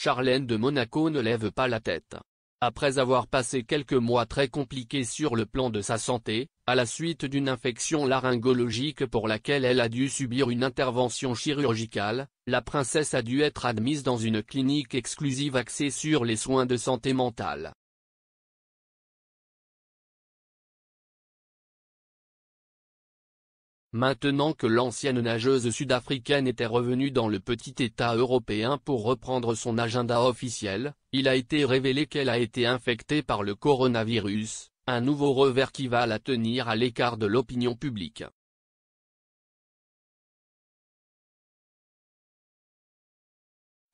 Charlène de Monaco ne lève pas la tête. Après avoir passé quelques mois très compliqués sur le plan de sa santé, à la suite d'une infection laryngologique pour laquelle elle a dû subir une intervention chirurgicale, la princesse a dû être admise dans une clinique exclusive axée sur les soins de santé mentale. Maintenant que l'ancienne nageuse sud-africaine était revenue dans le petit État européen pour reprendre son agenda officiel, il a été révélé qu'elle a été infectée par le coronavirus, un nouveau revers qui va la tenir à l'écart de l'opinion publique.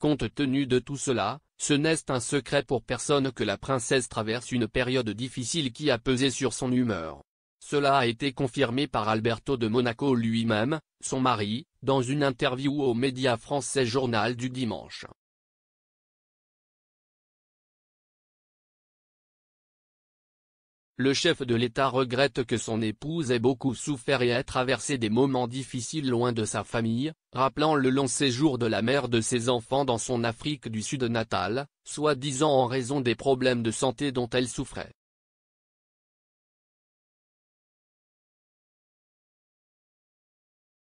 Compte tenu de tout cela, ce n'est un secret pour personne que la princesse traverse une période difficile qui a pesé sur son humeur. Cela a été confirmé par Alberto de Monaco lui-même, son mari, dans une interview au média français Journal du Dimanche. Le chef de l'État regrette que son épouse ait beaucoup souffert et ait traversé des moments difficiles loin de sa famille, rappelant le long séjour de la mère de ses enfants dans son Afrique du Sud natale, soi-disant en raison des problèmes de santé dont elle souffrait.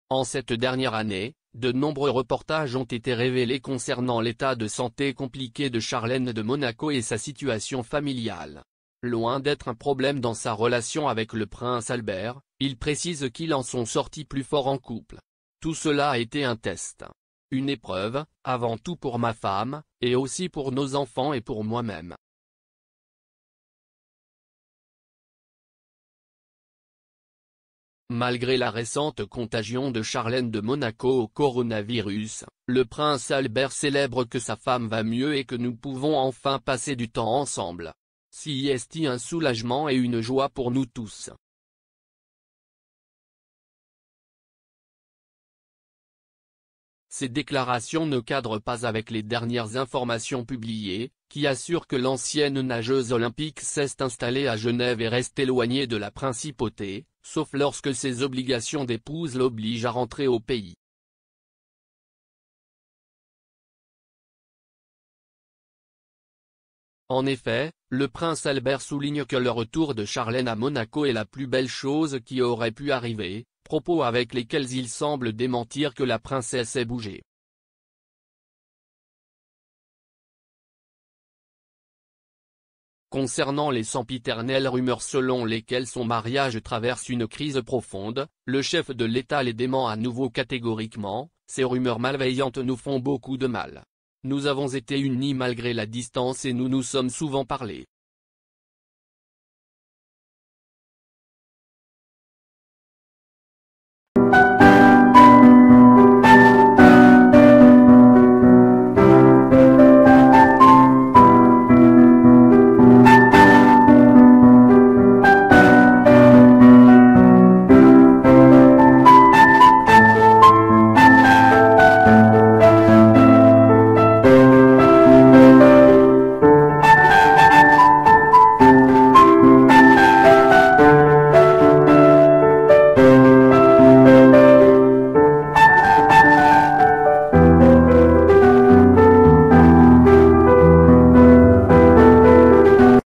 En cette dernière année, de nombreux reportages ont été révélés concernant l'état de santé compliqué de Charlène de Monaco et sa situation familiale. Loin d'être un problème dans sa relation avec le prince Albert, il précise qu'ils en sont sortis plus fort en couple. Tout cela a été un test. Une épreuve, avant tout pour ma femme, et aussi pour nos enfants et pour moi-même. Malgré la récente contagion de Charlène de Monaco au coronavirus, le prince Albert célèbre que sa femme va mieux et que nous pouvons enfin passer du temps ensemble. Si est un soulagement et une joie pour nous tous. Ces déclarations ne cadrent pas avec les dernières informations publiées, qui assurent que l'ancienne nageuse olympique s'est installée à Genève et reste éloignée de la principauté, sauf lorsque ses obligations d'épouse l'obligent à rentrer au pays. En effet, le prince Albert souligne que le retour de Charlène à Monaco est la plus belle chose qui aurait pu arriver, propos avec lesquels il semble démentir que la princesse ait bougé. Concernant les sempiternelles rumeurs selon lesquelles son mariage traverse une crise profonde, le chef de l'État les dément à nouveau catégoriquement, ces rumeurs malveillantes nous font beaucoup de mal. Nous avons été unis malgré la distance et nous nous sommes souvent parlé.